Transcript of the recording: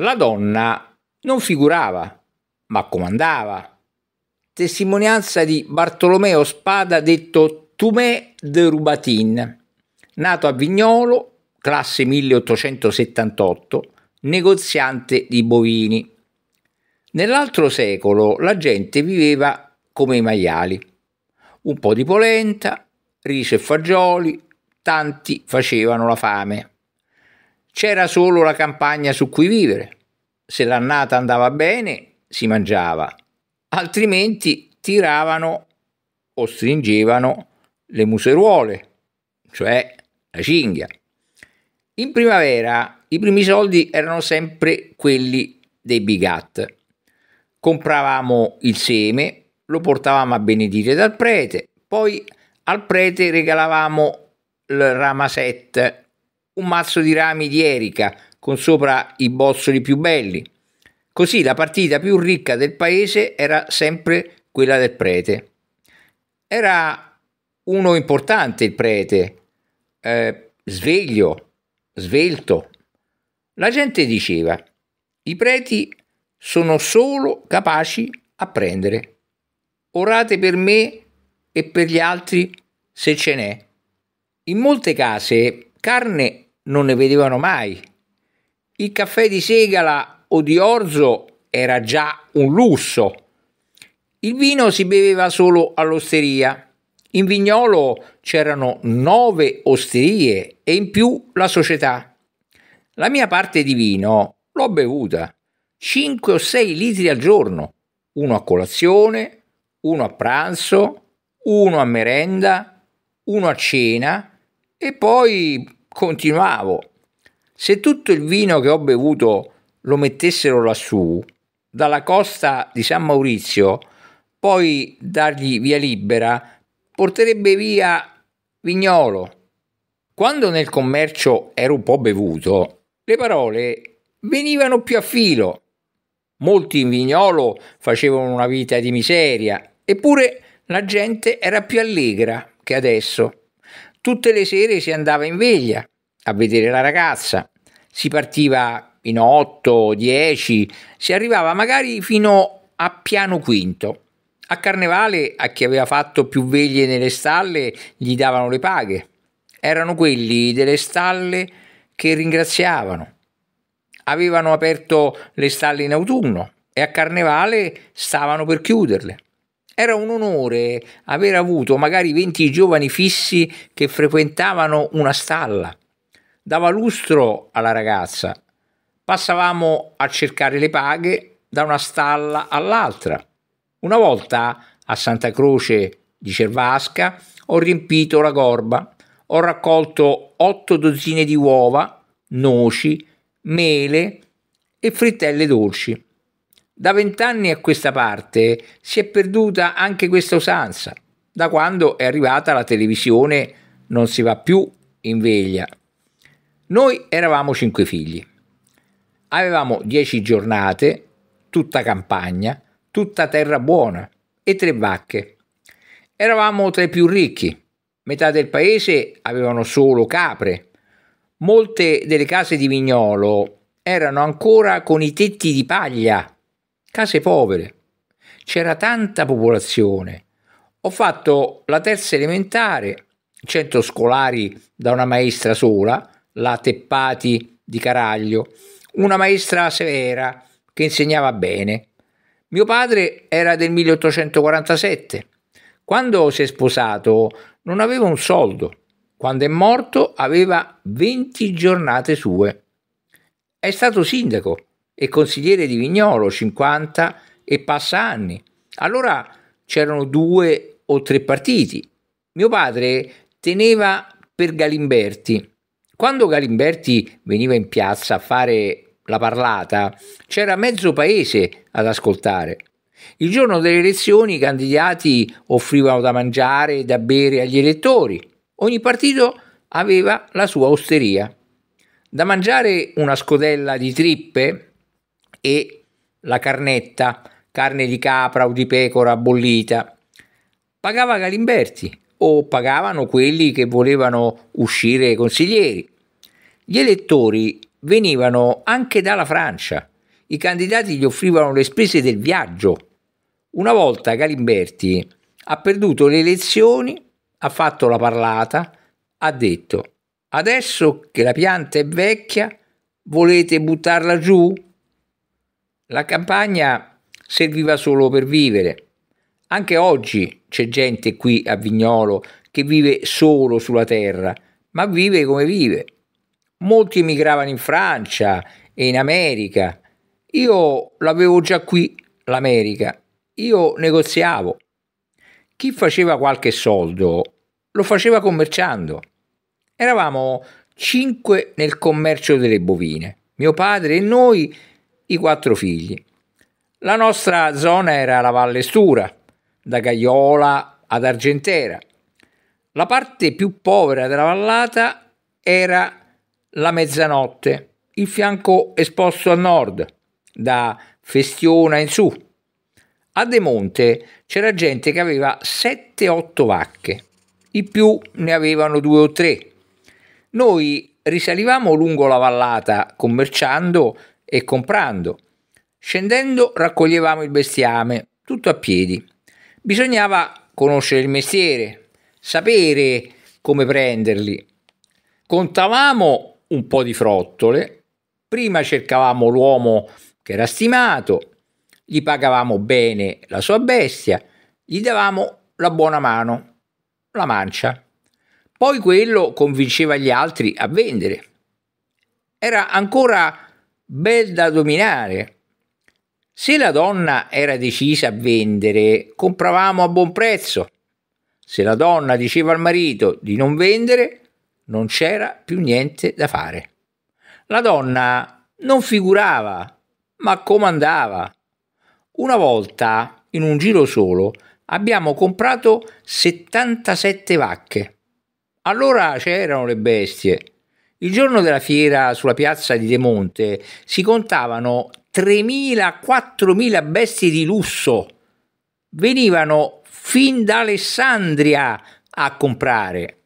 la donna non figurava, ma comandava. Testimonianza di Bartolomeo Spada detto Tumè de Rubatin, nato a Vignolo, classe 1878, negoziante di bovini. Nell'altro secolo la gente viveva come i maiali. Un po' di polenta, riso e fagioli, tanti facevano la fame. C'era solo la campagna su cui vivere. Se l'annata andava bene, si mangiava, altrimenti tiravano o stringevano le museruole, cioè la cinghia. In primavera i primi soldi erano sempre quelli dei bigat. Compravamo il seme, lo portavamo a benedire dal prete, poi al prete regalavamo il ramaset un mazzo di rami di erica con sopra i bozzoli più belli. Così la partita più ricca del paese era sempre quella del prete. Era uno importante il prete, eh, sveglio, svelto. La gente diceva, i preti sono solo capaci a prendere. Orate per me e per gli altri se ce n'è. In molte case carne non ne vedevano mai. Il caffè di segala o di orzo era già un lusso. Il vino si beveva solo all'osteria. In Vignolo c'erano nove osterie e in più la società. La mia parte di vino l'ho bevuta 5 o 6 litri al giorno, uno a colazione, uno a pranzo, uno a merenda, uno a cena e poi Continuavo. Se tutto il vino che ho bevuto lo mettessero lassù, dalla costa di San Maurizio, poi dargli via libera, porterebbe via Vignolo. Quando nel commercio ero un po' bevuto, le parole venivano più a filo. Molti in Vignolo facevano una vita di miseria, eppure la gente era più allegra che adesso. Tutte le sere si andava in veglia a vedere la ragazza, si partiva in 8, 10, si arrivava magari fino a piano quinto. A Carnevale a chi aveva fatto più veglie nelle stalle gli davano le paghe. Erano quelli delle stalle che ringraziavano. Avevano aperto le stalle in autunno e a Carnevale stavano per chiuderle. Era un onore aver avuto magari 20 giovani fissi che frequentavano una stalla. Dava lustro alla ragazza. Passavamo a cercare le paghe da una stalla all'altra. Una volta a Santa Croce di Cervasca ho riempito la gorba. Ho raccolto otto dozzine di uova, noci, mele e frittelle dolci. Da vent'anni a questa parte si è perduta anche questa usanza. Da quando è arrivata la televisione non si va più in veglia. Noi eravamo cinque figli. Avevamo dieci giornate, tutta campagna, tutta terra buona e tre vacche. Eravamo tra i più ricchi. Metà del paese avevano solo capre. Molte delle case di Vignolo erano ancora con i tetti di paglia case povere, c'era tanta popolazione. Ho fatto la terza elementare, centro scolari da una maestra sola, la Teppati di Caraglio, una maestra severa che insegnava bene. Mio padre era del 1847. Quando si è sposato non aveva un soldo. Quando è morto aveva 20 giornate sue. È stato sindaco e consigliere di Vignolo, 50 e passa anni. Allora c'erano due o tre partiti. Mio padre teneva per Galimberti. Quando Galimberti veniva in piazza a fare la parlata, c'era mezzo paese ad ascoltare. Il giorno delle elezioni i candidati offrivano da mangiare e da bere agli elettori. Ogni partito aveva la sua osteria. Da mangiare una scodella di trippe e la carnetta, carne di capra o di pecora bollita. Pagava Galimberti o pagavano quelli che volevano uscire consiglieri. Gli elettori venivano anche dalla Francia. I candidati gli offrivano le spese del viaggio. Una volta Galimberti ha perduto le elezioni, ha fatto la parlata, ha detto adesso che la pianta è vecchia volete buttarla giù? La campagna serviva solo per vivere. Anche oggi c'è gente qui a Vignolo che vive solo sulla terra, ma vive come vive. Molti emigravano in Francia e in America. Io l'avevo già qui, l'America. Io negoziavo. Chi faceva qualche soldo lo faceva commerciando. Eravamo cinque nel commercio delle bovine. Mio padre e noi i quattro figli. La nostra zona era la Valle Stura, da Cagliola ad Argentera. La parte più povera della vallata era la mezzanotte, il fianco esposto a nord, da Festiona in su. A De Monte c'era gente che aveva 7-8 vacche, i più ne avevano due o tre. Noi risalivamo lungo la vallata commerciando e comprando. Scendendo raccoglievamo il bestiame, tutto a piedi. Bisognava conoscere il mestiere, sapere come prenderli. Contavamo un po' di frottole, prima cercavamo l'uomo che era stimato, gli pagavamo bene la sua bestia, gli davamo la buona mano, la mancia. Poi quello convinceva gli altri a vendere. Era ancora bel da dominare. Se la donna era decisa a vendere, compravamo a buon prezzo. Se la donna diceva al marito di non vendere, non c'era più niente da fare. La donna non figurava, ma comandava. Una volta, in un giro solo, abbiamo comprato 77 vacche. Allora c'erano le bestie, il giorno della fiera sulla piazza di De Monte si contavano 3.000-4.000 bestie di lusso. Venivano fin da Alessandria a comprare.